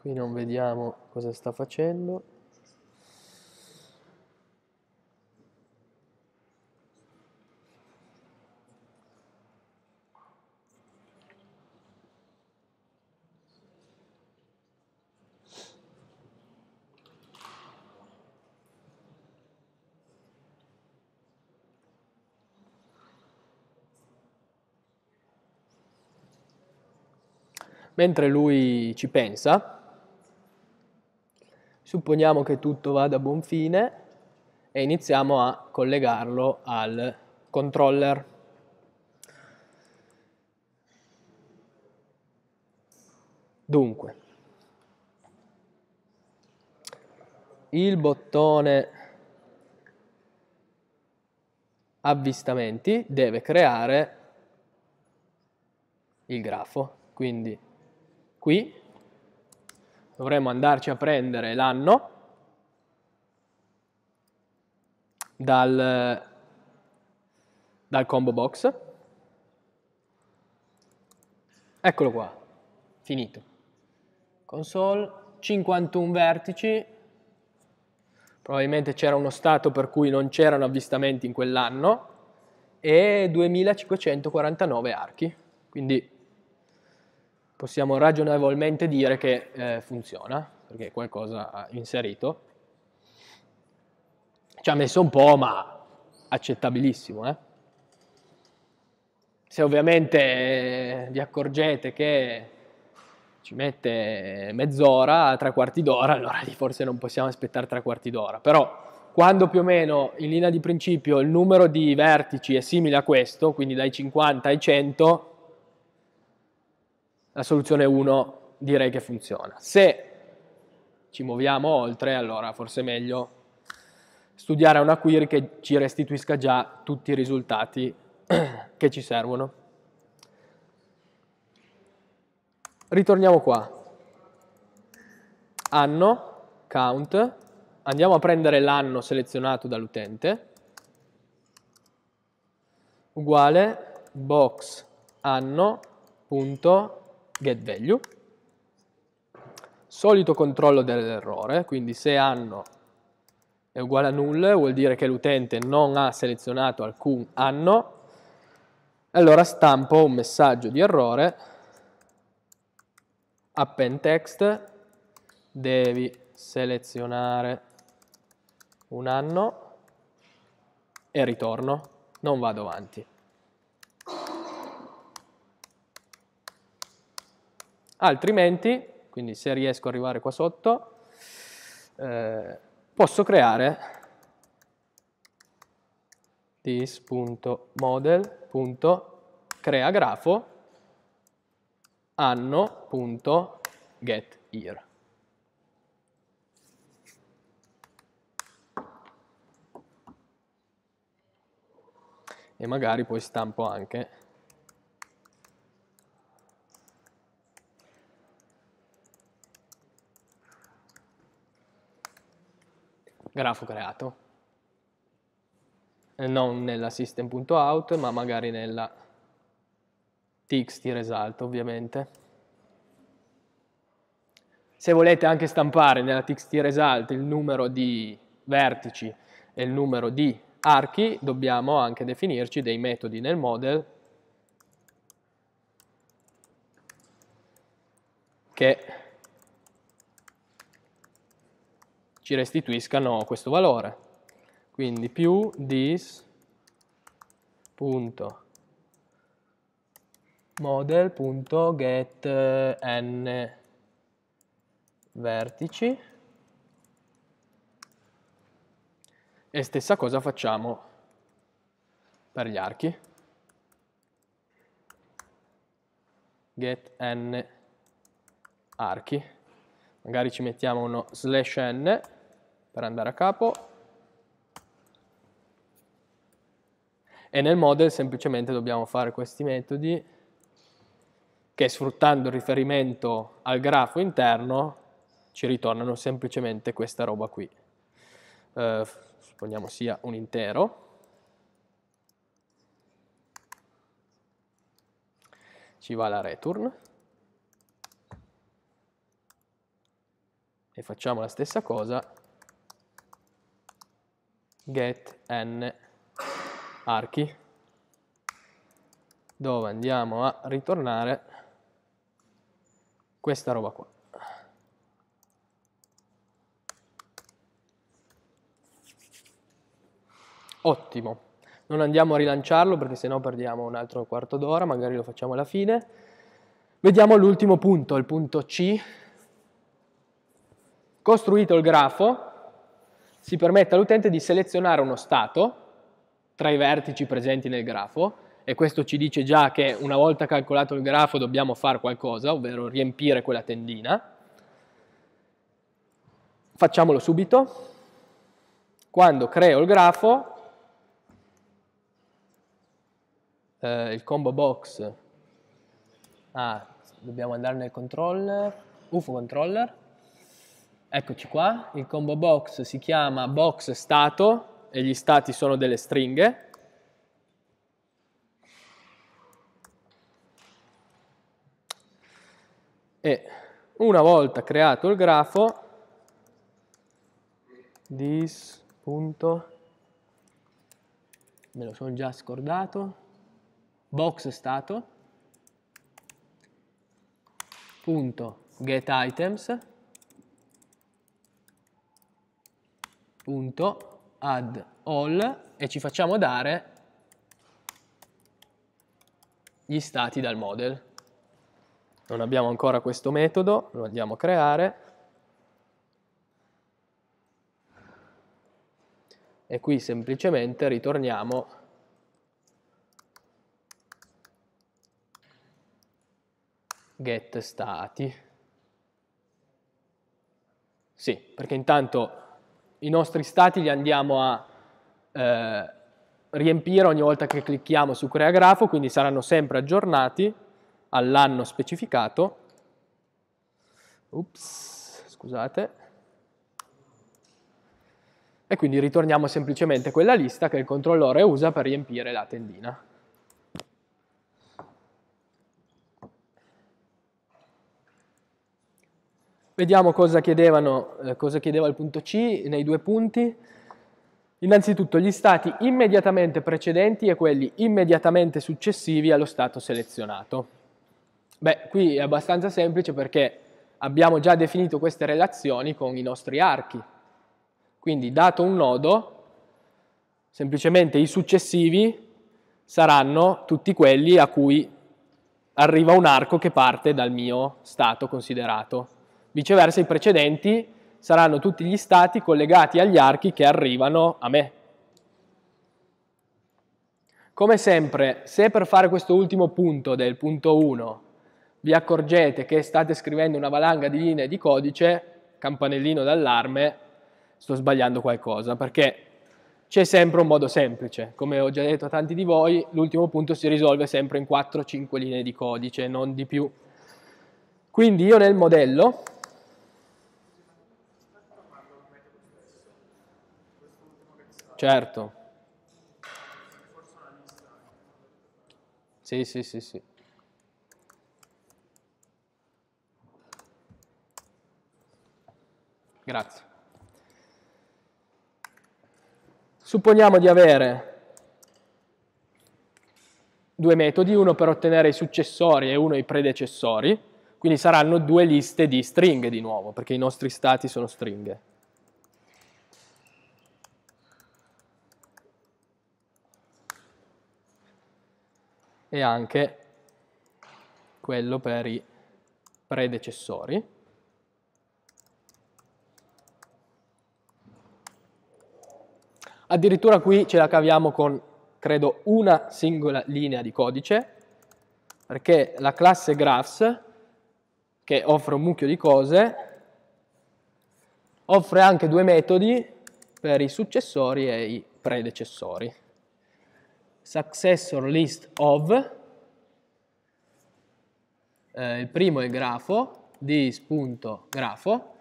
Qui non vediamo cosa sta facendo. Mentre lui ci pensa, supponiamo che tutto vada a buon fine e iniziamo a collegarlo al controller. Dunque, il bottone avvistamenti deve creare il grafo, quindi qui, dovremmo andarci a prendere l'anno dal, dal combo box. Eccolo qua, finito. Console, 51 vertici, probabilmente c'era uno stato per cui non c'erano avvistamenti in quell'anno, e 2549 archi. Quindi possiamo ragionevolmente dire che eh, funziona, perché qualcosa ha inserito. Ci ha messo un po', ma accettabilissimo. Eh? Se ovviamente eh, vi accorgete che ci mette mezz'ora, tre quarti d'ora, allora lì forse non possiamo aspettare tre quarti d'ora. Però quando più o meno in linea di principio il numero di vertici è simile a questo, quindi dai 50 ai 100, la soluzione 1 direi che funziona. Se ci muoviamo oltre, allora forse è meglio studiare una query che ci restituisca già tutti i risultati [clears throat] che ci servono. Ritorniamo qua. Anno, count, andiamo a prendere l'anno selezionato dall'utente, uguale box anno.count getValue, solito controllo dell'errore, quindi se anno è uguale a null vuol dire che l'utente non ha selezionato alcun anno, allora stampo un messaggio di errore append text devi selezionare un anno e ritorno, non vado avanti. altrimenti, quindi se riesco ad arrivare qua sotto, eh, posso creare this.model.creagrafo anno.getYear. E magari poi stampo anche grafo creato. Eh, non nella system.out, ma magari nella txt result, ovviamente. Se volete anche stampare nella txt result il numero di vertici e il numero di archi, dobbiamo anche definirci dei metodi nel model che ci restituiscano questo valore. Quindi più this.model.get eh, n vertici e stessa cosa facciamo per gli archi get n archi magari ci mettiamo uno slash n per andare a capo e nel model semplicemente dobbiamo fare questi metodi che sfruttando il riferimento al grafo interno ci ritornano semplicemente questa roba qui. Eh, supponiamo sia un intero. Ci va la return. E facciamo la stessa cosa get n archi dove andiamo a ritornare questa roba qua. Ottimo, non andiamo a rilanciarlo perché sennò perdiamo un altro quarto d'ora, magari lo facciamo alla fine. Vediamo l'ultimo punto, il punto C. Costruito il grafo, si permette all'utente di selezionare uno stato tra i vertici presenti nel grafo e questo ci dice già che una volta calcolato il grafo dobbiamo fare qualcosa, ovvero riempire quella tendina. Facciamolo subito. Quando creo il grafo, eh, il combo box, ah, dobbiamo andare nel controller, UFO controller, Eccoci qua, il combo box si chiama box stato e gli stati sono delle stringhe. E una volta creato il grafo, dis. me lo sono già scordato, box stato, punto get items, punto add all e ci facciamo dare gli stati dal model. Non abbiamo ancora questo metodo, lo andiamo a creare. E qui semplicemente ritorniamo get stati. Sì, perché intanto i nostri stati li andiamo a eh, riempire ogni volta che clicchiamo su crea grafo, quindi saranno sempre aggiornati all'anno specificato. Ups, scusate. E quindi ritorniamo semplicemente quella lista che il controllore usa per riempire la tendina. Vediamo cosa, eh, cosa chiedeva il punto C nei due punti. Innanzitutto gli stati immediatamente precedenti e quelli immediatamente successivi allo stato selezionato. Beh, qui è abbastanza semplice perché abbiamo già definito queste relazioni con i nostri archi. Quindi dato un nodo, semplicemente i successivi saranno tutti quelli a cui arriva un arco che parte dal mio stato considerato. Viceversa i precedenti saranno tutti gli stati collegati agli archi che arrivano a me. Come sempre, se per fare questo ultimo punto del punto 1 vi accorgete che state scrivendo una valanga di linee di codice, campanellino d'allarme, sto sbagliando qualcosa, perché c'è sempre un modo semplice. Come ho già detto a tanti di voi, l'ultimo punto si risolve sempre in 4-5 linee di codice, non di più. Quindi io nel modello Certo. Sì, sì, sì, sì. Grazie. Supponiamo di avere due metodi, uno per ottenere i successori e uno i predecessori, quindi saranno due liste di stringhe di nuovo, perché i nostri stati sono stringhe. e anche quello per i predecessori. Addirittura qui ce la caviamo con, credo, una singola linea di codice, perché la classe graphs, che offre un mucchio di cose, offre anche due metodi per i successori e i predecessori successor list of, eh, il primo è grafo, this.grafo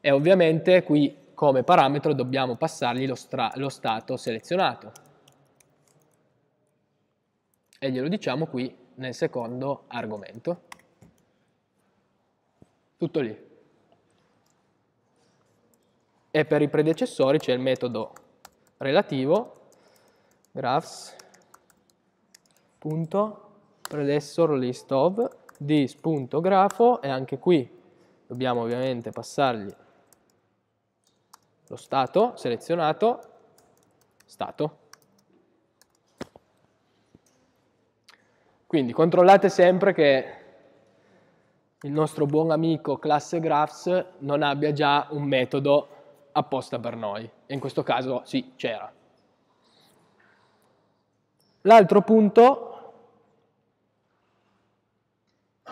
e ovviamente qui come parametro dobbiamo passargli lo, lo stato selezionato. E glielo diciamo qui nel secondo argomento. Tutto lì. E per i predecessori c'è il metodo relativo graphs punto predessor list of dis.grafo e anche qui dobbiamo ovviamente passargli lo stato selezionato stato quindi controllate sempre che il nostro buon amico classe graphs non abbia già un metodo apposta per noi e in questo caso sì c'era L'altro punto,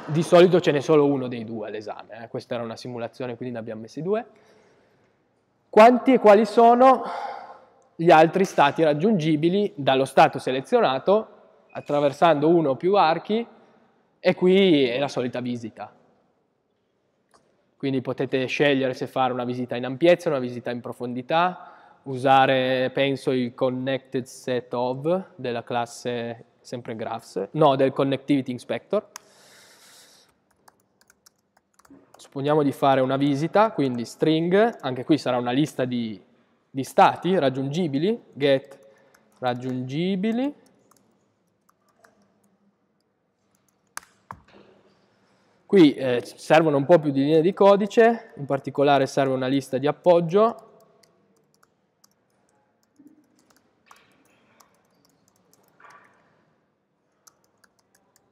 di solito ce n'è solo uno dei due all'esame, eh? questa era una simulazione quindi ne abbiamo messi due, quanti e quali sono gli altri stati raggiungibili dallo stato selezionato attraversando uno o più archi e qui è la solita visita. Quindi potete scegliere se fare una visita in ampiezza, una visita in profondità, usare, penso, il connected set of della classe sempre graphs, no, del connectivity inspector. Supponiamo di fare una visita, quindi string, anche qui sarà una lista di, di stati raggiungibili, get raggiungibili, Qui eh, servono un po' più di linee di codice, in particolare serve una lista di appoggio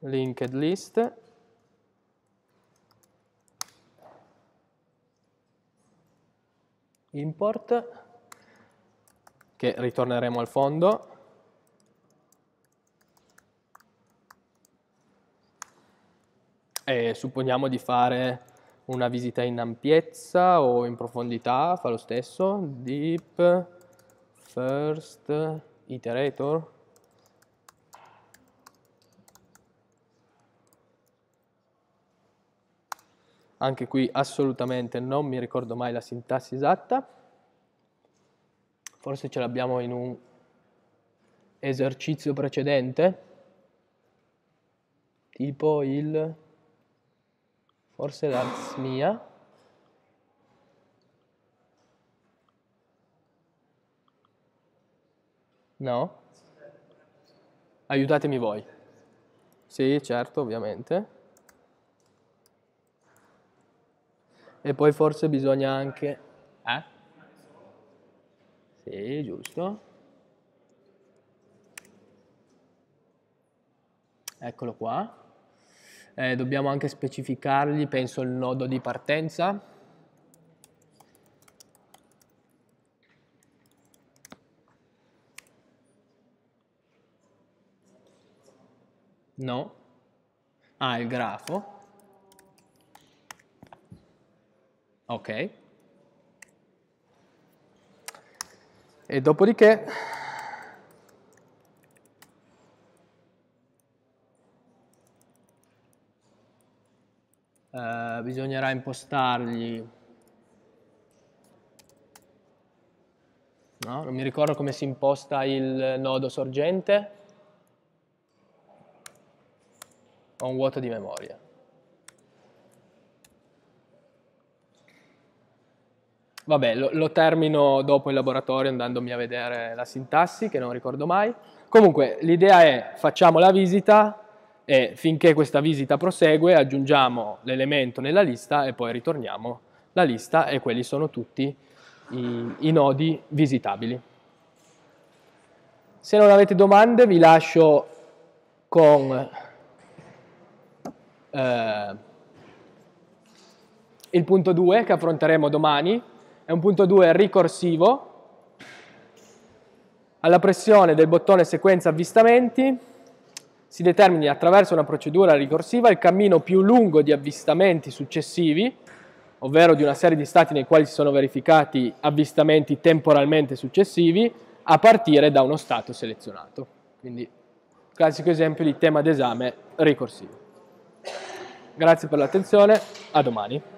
linked list import che ritorneremo al fondo e supponiamo di fare una visita in ampiezza o in profondità fa lo stesso deep first iterator anche qui assolutamente non mi ricordo mai la sintassi esatta, forse ce l'abbiamo in un esercizio precedente, tipo il, forse l'ars mia no? Aiutatemi voi. Sì, certo, ovviamente. E poi forse bisogna anche... Eh? Sì, giusto. Eccolo qua. Eh, dobbiamo anche specificargli, penso, il nodo di partenza. No. Ah, il grafo. Ok. E dopodiché eh, bisognerà impostargli No? Non mi ricordo come si imposta il nodo sorgente. Ho un vuoto di memoria. Vabbè, lo, lo termino dopo in laboratorio andandomi a vedere la sintassi che non ricordo mai. Comunque, l'idea è facciamo la visita e finché questa visita prosegue aggiungiamo l'elemento nella lista e poi ritorniamo la lista e quelli sono tutti i, i nodi visitabili. Se non avete domande vi lascio con eh, il punto 2 che affronteremo domani è un punto 2 ricorsivo, alla pressione del bottone sequenza avvistamenti si determina attraverso una procedura ricorsiva il cammino più lungo di avvistamenti successivi, ovvero di una serie di stati nei quali si sono verificati avvistamenti temporalmente successivi, a partire da uno stato selezionato. Quindi classico esempio di tema d'esame ricorsivo. Grazie per l'attenzione, a domani.